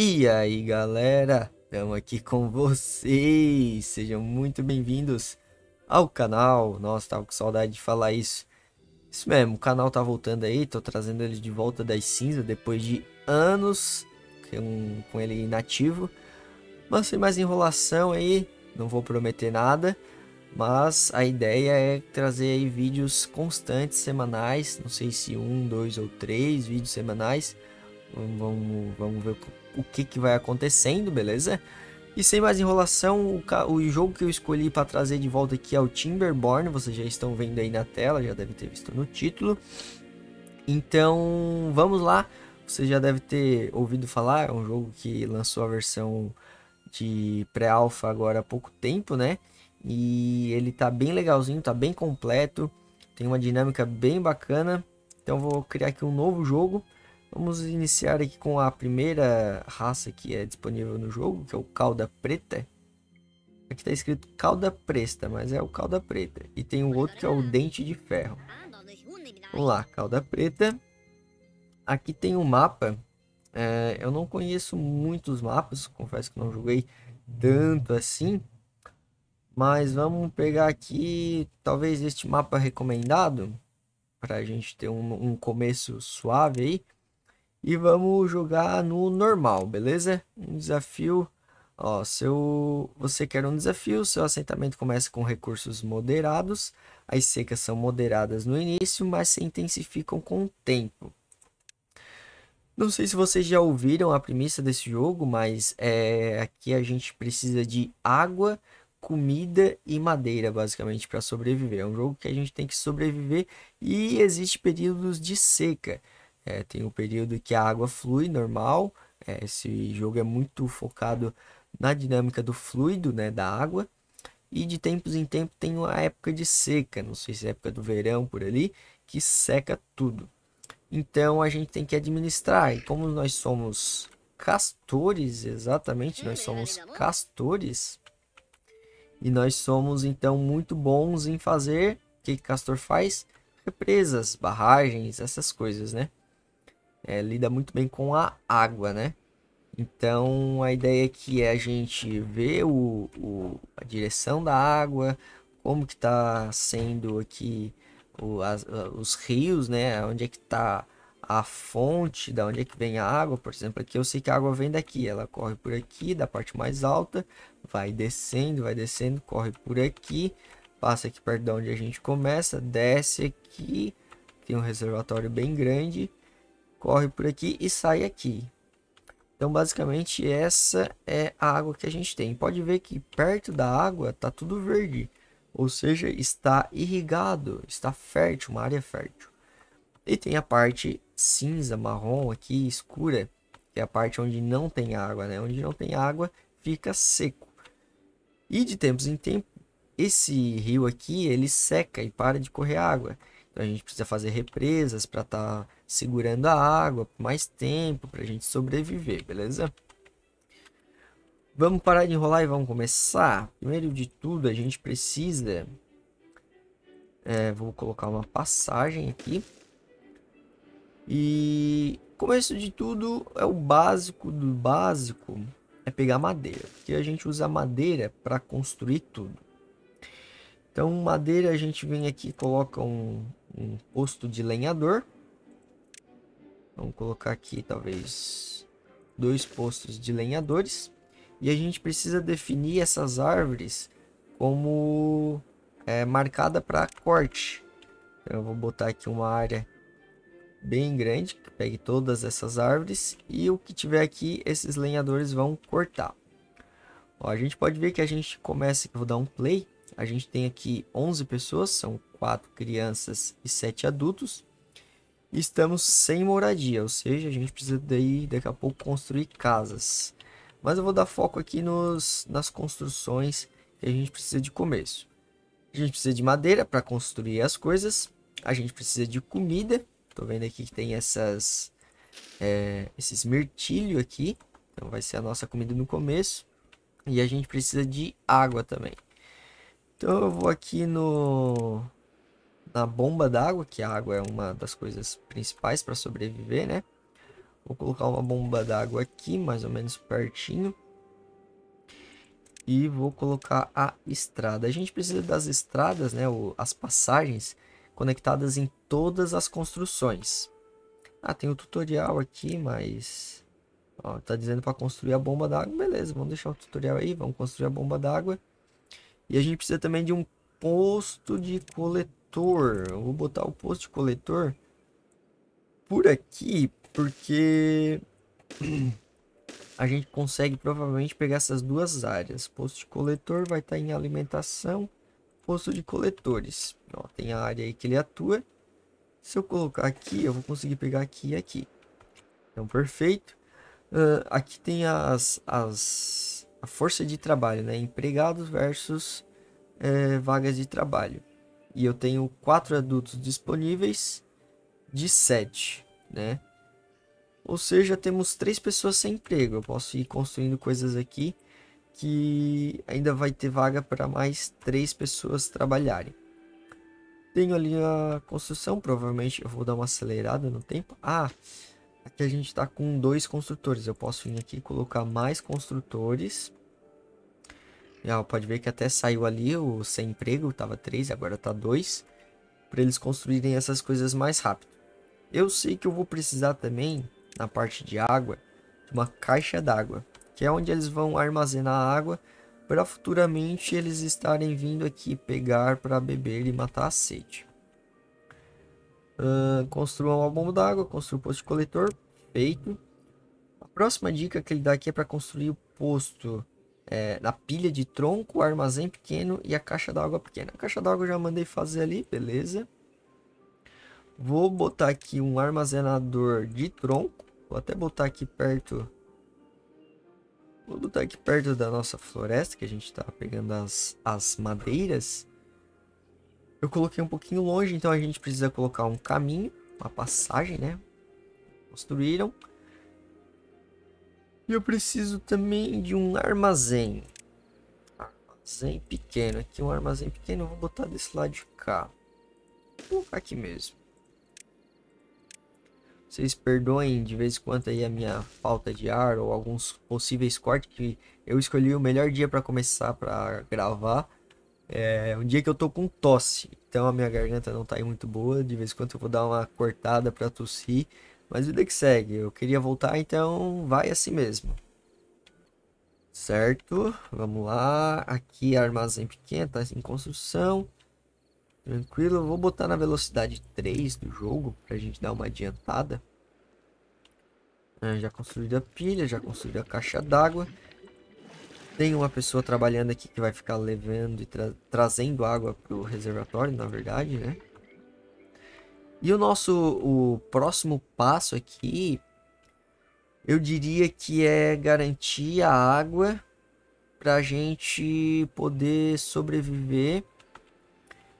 E aí galera, estamos aqui com vocês, sejam muito bem-vindos ao canal, nossa, tava com saudade de falar isso. Isso mesmo, o canal tá voltando aí, tô trazendo ele de volta das cinzas depois de anos com, ele inativo. Mas sem mais enrolação aí, não vou prometer nada, mas a ideia é trazer aí vídeos constantes, semanais, não sei se um, dois ou três vídeos semanais. Vamos, vamos ver o que, que vai acontecendo, beleza? E sem mais enrolação, o, o jogo que eu escolhi para trazer de volta aqui é o Timberborn, vocês já estão vendo aí na tela, já deve ter visto no título. Então, vamos lá, você já deve ter ouvido falar, é um jogo que lançou a versão de pré-alpha agora há pouco tempo, né? E ele tá bem legalzinho, tá bem completo, tem uma dinâmica bem bacana. Então vou criar aqui um novo jogo Vamos iniciar aqui com a primeira raça que é disponível no jogo, que é o Calda Preta. Aqui está escrito Calda Presta, mas é o Calda Preta. E tem um outro que é o Dente de Ferro. Vamos lá, Calda Preta. Aqui tem um mapa. É, eu não conheço muitos mapas, confesso que não joguei tanto assim. Mas vamos pegar aqui, talvez este mapa recomendado, para a gente ter um, um começo suave aí e vamos jogar no normal, beleza? Um desafio. Ó, se eu, você quer um desafio, seu assentamento começa com recursos moderados. As secas são moderadas no início, mas se intensificam com o tempo. Não sei se vocês já ouviram a premissa desse jogo, mas é, aqui a gente precisa de água, comida e madeira, basicamente, para sobreviver. É um jogo que a gente tem que sobreviver e existe períodos de seca. É, tem um período que a água flui normal. É, esse jogo é muito focado na dinâmica do fluido, né, da água. E de tempos em tempos tem uma época de seca, não sei se é época do verão por ali, que seca tudo. Então a gente tem que administrar. E como nós somos castores, exatamente, nós somos castores. E nós somos então muito bons em fazer o que castor faz? Represas, barragens, essas coisas, né? é, lida muito bem com a água, né? Então a ideia aqui é a gente ver o, o a direção da água, como que está sendo aqui o, as, os rios, né? Onde é que está a fonte, da onde é que vem a água. Por exemplo, aqui eu sei que a água vem daqui, ela corre por aqui, da parte mais alta, vai descendo, vai descendo, corre por aqui, passa aqui perto de onde a gente começa, desce aqui, tem um reservatório bem grande corre por aqui e sai aqui. Então, basicamente, essa é a água que a gente tem. Pode ver que perto da água está tudo verde, ou seja, está irrigado, está fértil, uma área fértil. E tem a parte cinza, marrom aqui, escura, que é a parte onde não tem água, né? Onde não tem água, fica seco. E de tempos em tempos, esse rio aqui, ele seca e para de correr água a gente precisa fazer represas para estar tá segurando a água por mais tempo para a gente sobreviver, beleza? Vamos parar de enrolar e vamos começar? Primeiro de tudo, a gente precisa... É, vou colocar uma passagem aqui. E começo de tudo é o básico do básico, é pegar madeira. Porque a gente usa madeira para construir tudo. Então, madeira a gente vem aqui, coloca um, um posto de lenhador. Vamos colocar aqui talvez dois postos de lenhadores. E a gente precisa definir essas árvores como é, marcada para corte. Então, eu vou botar aqui uma área bem grande, que pegue todas essas árvores. E o que tiver aqui, esses lenhadores vão cortar. Ó, a gente pode ver que a gente começa, eu vou dar um play a gente tem aqui 11 pessoas, são 4 crianças e 7 adultos. estamos sem moradia, ou seja, a gente precisa daí daqui a pouco construir casas. Mas eu vou dar foco aqui nos, nas construções que a gente precisa de começo. A gente precisa de madeira para construir as coisas. A gente precisa de comida. Estou vendo aqui que tem essas é, esses mirtilho aqui. Então vai ser a nossa comida no começo. E a gente precisa de água também. Então eu vou aqui no na bomba d'água, que a água é uma das coisas principais para sobreviver, né? Vou colocar uma bomba d'água aqui, mais ou menos pertinho. E vou colocar a estrada. A gente precisa das estradas, né? as passagens conectadas em todas as construções. Ah, tem o um tutorial aqui, mas... Ó, tá dizendo para construir a bomba d'água. Beleza, vamos deixar o tutorial aí. Vamos construir a bomba d'água. E a gente precisa também de um posto de coletor. Eu vou botar o posto de coletor por aqui, porque a gente consegue provavelmente pegar essas duas áreas. Posto de coletor vai estar em alimentação, posto de coletores. Ó, tem a área aí que ele atua. Se eu colocar aqui, eu vou conseguir pegar aqui e aqui. Então, perfeito. Uh, aqui tem as, as a força de trabalho, né? Empregados versus é, vagas de trabalho. E eu tenho quatro adultos disponíveis de sete, né? Ou seja, temos três pessoas sem emprego. Eu posso ir construindo coisas aqui que ainda vai ter vaga para mais três pessoas trabalharem. Tenho ali a construção, provavelmente eu vou dar uma acelerada no tempo. Ah, Aqui a gente está com dois construtores. Eu posso vir aqui e colocar mais construtores. Já pode ver que até saiu ali o sem emprego, tava três, agora tá dois, Para eles construírem essas coisas mais rápido. Eu sei que eu vou precisar também, na parte de água, de uma caixa d'água. Que é onde eles vão armazenar água para futuramente eles estarem vindo aqui pegar para beber e matar a sede. Uh, construa uma bomba d'água, construa o um posto de coletor, feito. A próxima dica que ele dá aqui é para construir o posto é, na pilha de tronco, armazém pequeno e a caixa d'água pequena. A caixa d'água eu já mandei fazer ali, beleza. Vou botar aqui um armazenador de tronco. Vou até botar aqui perto... Vou botar aqui perto da nossa floresta, que a gente está pegando as, as madeiras. Eu coloquei um pouquinho longe, então a gente precisa colocar um caminho, uma passagem, né? Construíram. E eu preciso também de um armazém. Armazém pequeno. Aqui um armazém pequeno, eu vou botar desse lado de cá. Vou colocar aqui mesmo. Vocês perdoem de vez em quando aí a minha falta de ar ou alguns possíveis cortes que eu escolhi o melhor dia para começar para gravar é um dia que eu tô com tosse, então a minha garganta não tá aí muito boa. De vez em quando eu vou dar uma cortada pra tossir. Mas vida que segue, eu queria voltar, então vai assim mesmo. Certo, vamos lá. Aqui é armazém pequeno, tá em construção. Tranquilo, vou botar na velocidade 3 do jogo pra gente dar uma adiantada. É, já construída a pilha, já construída a caixa d'água. Tem uma pessoa trabalhando aqui que vai ficar levando e tra trazendo água para o reservatório, na verdade, né? E o nosso o próximo passo aqui, eu diria que é garantir a água para a gente poder sobreviver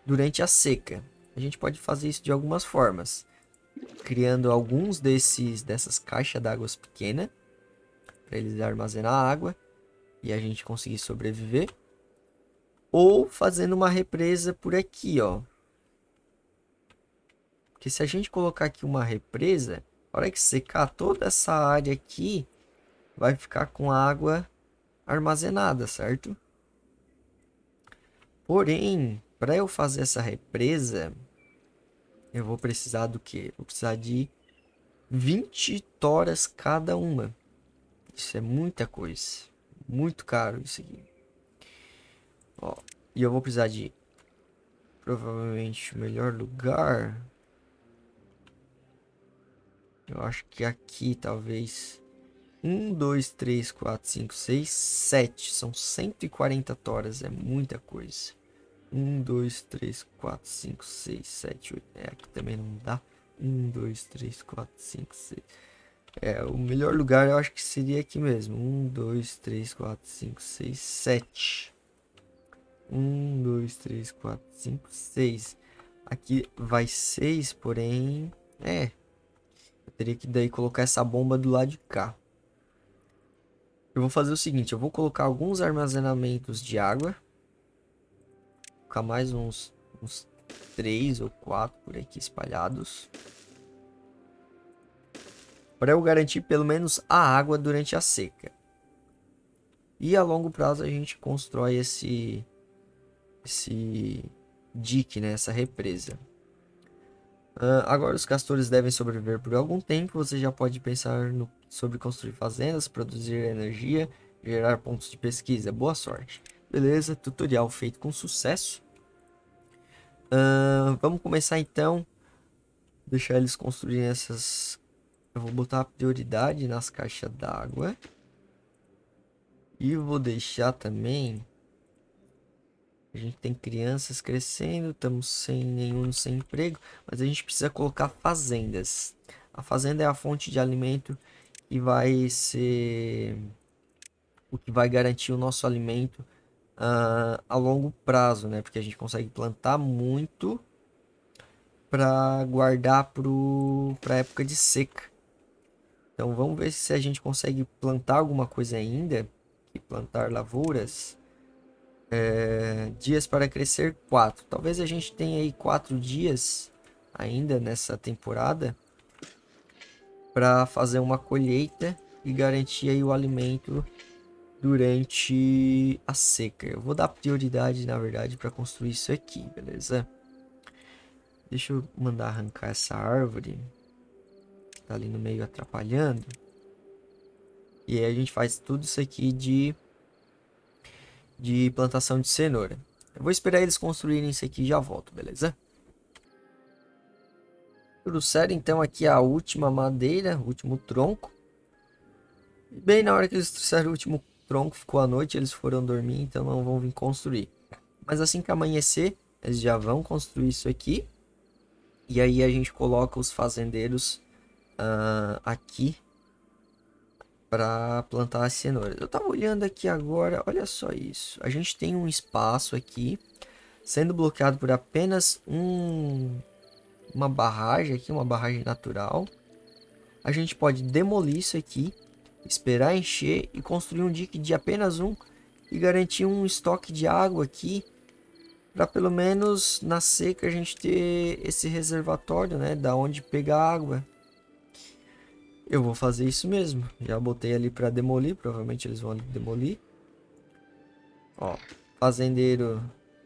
durante a seca. A gente pode fazer isso de algumas formas, criando alguns desses dessas caixas d'água pequenas para eles armazenar água e a gente conseguir sobreviver. Ou fazendo uma represa por aqui, ó. Porque se a gente colocar aqui uma represa, a hora que secar toda essa área aqui, vai ficar com água armazenada, certo? Porém, para eu fazer essa represa, eu vou precisar do quê? Vou precisar de 20 toras cada uma. Isso é muita coisa. Muito caro isso aqui. Ó, e eu vou precisar de provavelmente o melhor lugar. Eu acho que aqui talvez. 1, 2, 3, 4, 5, 6, 7. São 140 toras, é muita coisa. 1, 2, 3, 4, 5, 6, 7, 8. É, aqui também não dá. 1, 2, 3, 4, 5, 6. É, o melhor lugar eu acho que seria aqui mesmo. Um, dois, três, quatro, cinco, seis, sete. Um, dois, três, quatro, cinco, seis. Aqui vai seis, porém... É. Eu teria que daí colocar essa bomba do lado de cá. Eu vou fazer o seguinte. Eu vou colocar alguns armazenamentos de água. Vou colocar mais uns, uns três ou quatro por aqui espalhados para eu garantir pelo menos a água durante a seca. E a longo prazo a gente constrói esse esse dique, né, essa represa. Uh, agora os castores devem sobreviver por algum tempo, você já pode pensar no, sobre construir fazendas, produzir energia, gerar pontos de pesquisa. Boa sorte. Beleza, tutorial feito com sucesso. Uh, vamos começar então, deixar eles construírem essas eu vou botar prioridade nas caixas d'água. E vou deixar também... A gente tem crianças crescendo, estamos sem nenhum sem emprego, mas a gente precisa colocar fazendas. A fazenda é a fonte de alimento que vai ser o que vai garantir o nosso alimento uh, a longo prazo, né? Porque a gente consegue plantar muito para guardar para a época de seca. Então vamos ver se a gente consegue plantar alguma coisa ainda. E plantar lavouras. É, dias para crescer 4. Talvez a gente tenha aí 4 dias ainda nessa temporada para fazer uma colheita e garantir aí o alimento durante a seca. Eu vou dar prioridade, na verdade, para construir isso aqui, beleza? Deixa eu mandar arrancar essa árvore tá ali no meio atrapalhando. E aí a gente faz tudo isso aqui de, de plantação de cenoura. Eu vou esperar eles construírem isso aqui e já volto, beleza? certo, então aqui é a última madeira, o último tronco. E bem na hora que eles trouxeram o último tronco, ficou a noite, eles foram dormir, então não vão vir construir. Mas assim que amanhecer, eles já vão construir isso aqui. E aí a gente coloca os fazendeiros uh, aqui para plantar as cenouras. Eu estava olhando aqui agora, olha só isso. A gente tem um espaço aqui sendo bloqueado por apenas um, uma barragem aqui, uma barragem natural. A gente pode demolir isso aqui, esperar encher e construir um dique de apenas um e garantir um estoque de água aqui para pelo menos na seca a gente ter esse reservatório, né, da onde pegar água. Eu vou fazer isso mesmo. Já botei ali para demolir. Provavelmente eles vão demolir. Ó, fazendeiro.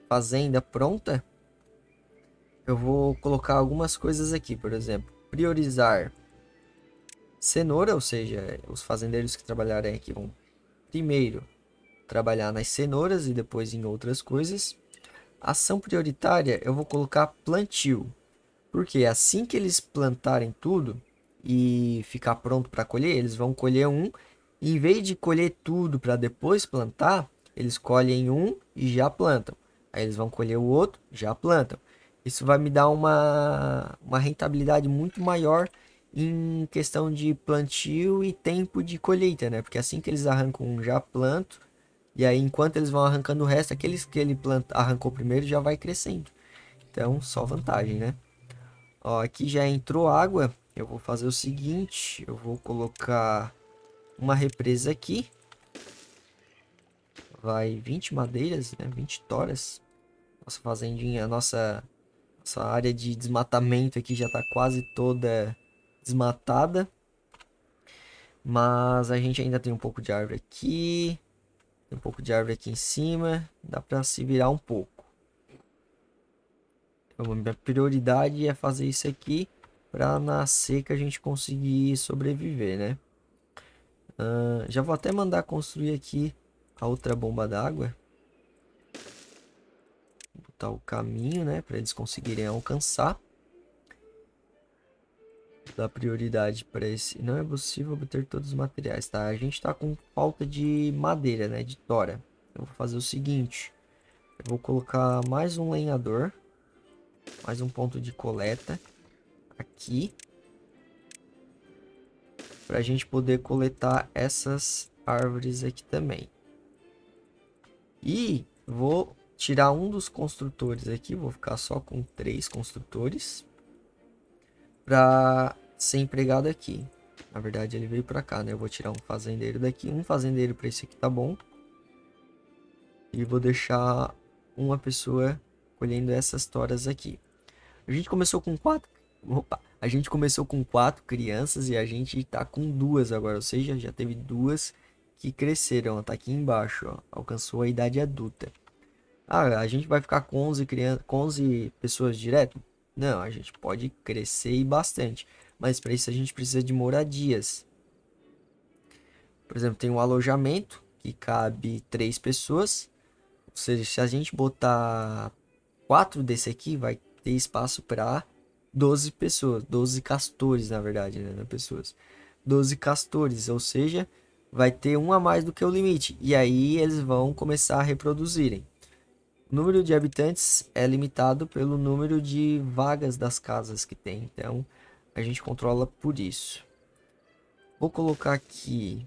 Fazenda pronta. Eu vou colocar algumas coisas aqui, por exemplo. Priorizar cenoura, ou seja, os fazendeiros que trabalharem aqui vão primeiro trabalhar nas cenouras e depois em outras coisas. Ação prioritária, eu vou colocar plantio. Porque assim que eles plantarem tudo, e ficar pronto para colher, eles vão colher um. E em vez de colher tudo para depois plantar, eles colhem um e já plantam. Aí eles vão colher o outro, já plantam. Isso vai me dar uma, uma rentabilidade muito maior em questão de plantio e tempo de colheita, né? Porque assim que eles arrancam um, já planto. E aí, enquanto eles vão arrancando o resto, aqueles que ele planta, arrancou primeiro já vai crescendo. Então, só vantagem, né? Ó, aqui já entrou água. Eu vou fazer o seguinte, eu vou colocar uma represa aqui. Vai 20 madeiras, né? 20 toras. Nossa fazendinha, nossa, nossa área de desmatamento aqui já está quase toda desmatada. Mas a gente ainda tem um pouco de árvore aqui. Tem um pouco de árvore aqui em cima. Dá para se virar um pouco. Então, minha prioridade é fazer isso aqui para nascer que a gente conseguir sobreviver, né? Uh, já vou até mandar construir aqui a outra bomba d'água. Botar o caminho, né? Para eles conseguirem alcançar. Dar prioridade para esse. Não é possível obter todos os materiais, tá? A gente tá com falta de madeira, né? De tora. Eu vou fazer o seguinte. Eu vou colocar mais um lenhador. Mais um ponto de coleta aqui. Para a gente poder coletar essas árvores aqui também. E vou tirar um dos construtores aqui. Vou ficar só com três construtores. Para ser empregado aqui. Na verdade, ele veio para cá, né? Eu vou tirar um fazendeiro daqui. Um fazendeiro para esse aqui tá bom. E vou deixar uma pessoa colhendo essas toras aqui. A gente começou com quatro Opa, a gente começou com quatro crianças e a gente tá com duas agora, ou seja, já teve duas que cresceram, tá aqui embaixo, ó, alcançou a idade adulta. Ah, a gente vai ficar com 11, crianças, com 11 pessoas direto? Não, a gente pode crescer e bastante, mas para isso a gente precisa de moradias. Por exemplo, tem um alojamento que cabe três pessoas, ou seja, se a gente botar quatro desse aqui, vai ter espaço para 12 pessoas, 12 castores, na verdade, né, né pessoas. 12 castores, ou seja, vai ter um a mais do que o limite. E aí eles vão começar a reproduzirem. O número de habitantes é limitado pelo número de vagas das casas que tem. Então, a gente controla por isso. Vou colocar aqui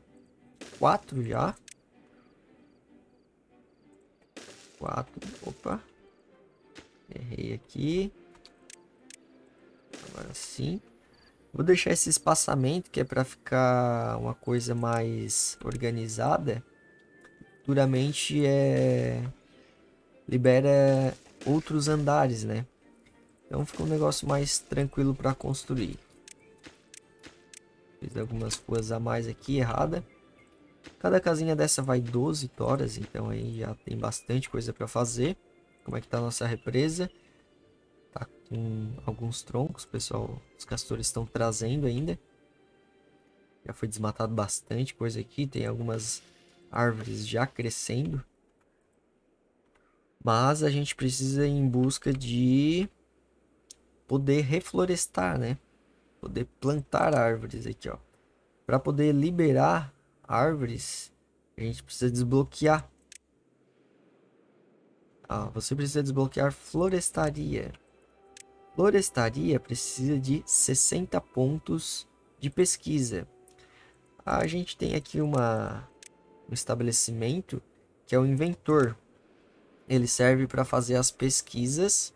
4 já. 4, opa. Errei aqui assim. Vou deixar esse espaçamento que é para ficar uma coisa mais organizada. Duramente é libera outros andares, né? Então fica um negócio mais tranquilo para construir. Fiz algumas coisas a mais aqui errada. Cada casinha dessa vai 12 toras, então aí já tem bastante coisa para fazer. Como é que tá a nossa represa? Tem alguns troncos, pessoal. Os castores estão trazendo ainda. Já foi desmatado bastante coisa aqui. Tem algumas árvores já crescendo. Mas a gente precisa ir em busca de poder reflorestar, né? Poder plantar árvores aqui, ó. Para poder liberar árvores, a gente precisa desbloquear. Ah, você precisa desbloquear florestaria. Florestaria precisa de 60 pontos de pesquisa. A gente tem aqui uma, um estabelecimento que é o inventor. Ele serve para fazer as pesquisas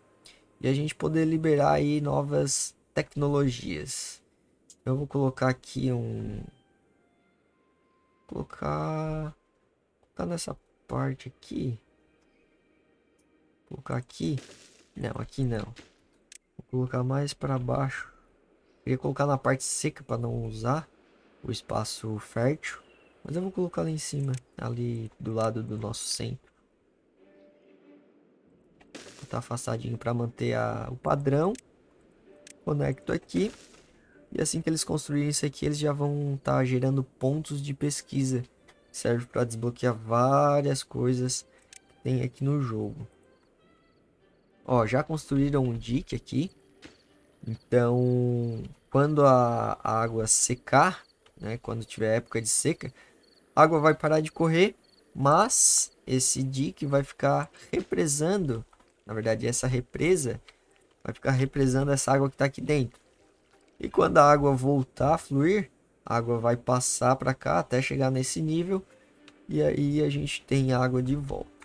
e a gente poder liberar aí novas tecnologias. Eu vou colocar aqui um colocar colocar nessa parte aqui. Vou colocar aqui. Não, aqui não. Colocar mais para baixo. Queria colocar na parte seca para não usar o espaço fértil. Mas eu vou colocar lá em cima, ali do lado do nosso centro. Vou botar tá afastadinho para manter a, o padrão. Conecto aqui. E assim que eles construírem isso aqui, eles já vão estar tá gerando pontos de pesquisa. Serve para desbloquear várias coisas que tem aqui no jogo. Ó, já construíram um dique aqui. Então, quando a, água secar, né, quando tiver época de seca, a água vai parar de correr, mas esse dique vai ficar represando, na verdade essa represa vai ficar represando essa água que está aqui dentro. E quando a água voltar a fluir, a água vai passar para cá até chegar nesse nível e aí a gente tem água de volta.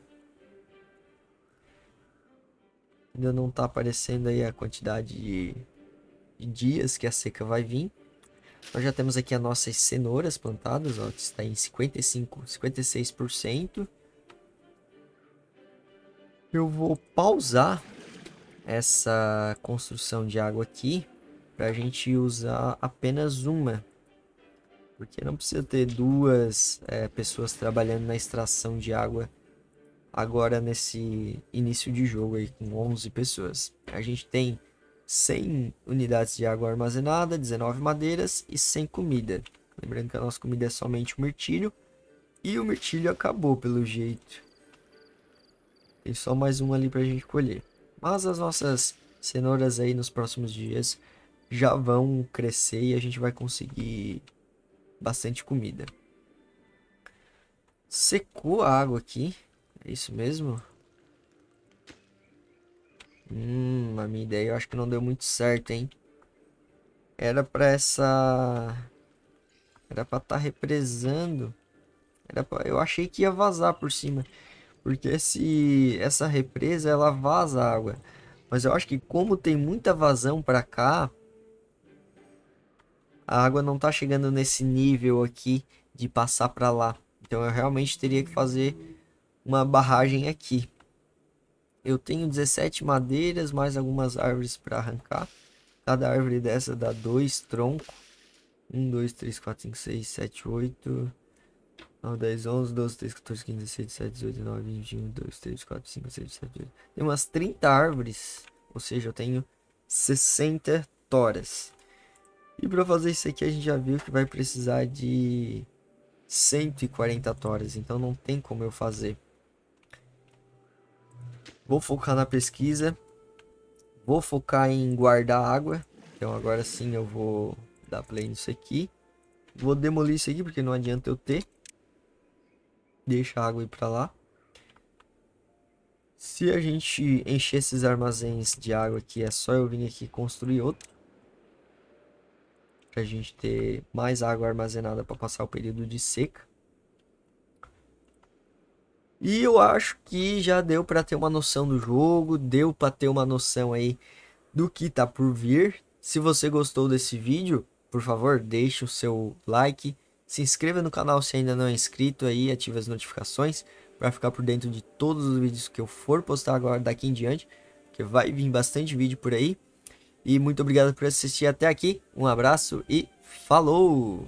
Ainda não tá aparecendo aí a quantidade de, de dias que a seca vai vir. Nós já temos aqui as nossas cenouras plantadas, ó, que está em 55, 56%. Eu vou pausar essa construção de água aqui para a gente usar apenas uma. Porque não precisa ter duas é, pessoas trabalhando na extração de água agora nesse início de jogo aí com 11 pessoas. A gente tem 100 unidades de água armazenada, 19 madeiras e 100 comida. Lembrando que a nossa comida é somente o mirtilho. E o mirtilho acabou pelo jeito. Tem só mais um ali para a gente colher. Mas as nossas cenouras aí nos próximos dias já vão crescer e a gente vai conseguir bastante comida. Secou a água aqui. É isso mesmo? Hum, a minha ideia eu acho que não deu muito certo, hein? Era pra essa... Era pra estar tá represando. Era pra... Eu achei que ia vazar por cima. Porque se essa represa, ela vaza água. Mas eu acho que como tem muita vazão pra cá... A água não tá chegando nesse nível aqui de passar pra lá. Então eu realmente teria que fazer uma barragem aqui. Eu tenho 17 madeiras, mais algumas árvores para arrancar. Cada árvore dessa dá dois troncos. 1, 2, 3, 4, 5, 6, 7, 8, 9, 10, 11, 12, 13, 14, 15, 16, 17, 18, 19, 20, 21, 2, 3, 4, 5, 6, 7, 8. Tem umas 30 árvores. Ou seja, eu tenho 60 toras. E para fazer isso aqui, a gente já viu que vai precisar de 140 toras. Então não tem como eu fazer. Vou focar na pesquisa. Vou focar em guardar água. Então agora sim eu vou dar play nisso aqui. Vou demolir isso aqui porque não adianta eu ter. Deixa a água ir pra lá. Se a gente encher esses armazéns de água aqui, é só eu vir aqui construir outro. Pra gente ter mais água armazenada para passar o período de seca. E eu acho que já deu para ter uma noção do jogo, deu para ter uma noção aí do que tá por vir. Se você gostou desse vídeo, por favor, deixe o seu like, se inscreva no canal se ainda não é inscrito aí, ative as notificações para ficar por dentro de todos os vídeos que eu for postar agora daqui em diante, que vai vir bastante vídeo por aí. E muito obrigado por assistir até aqui. Um abraço e falou!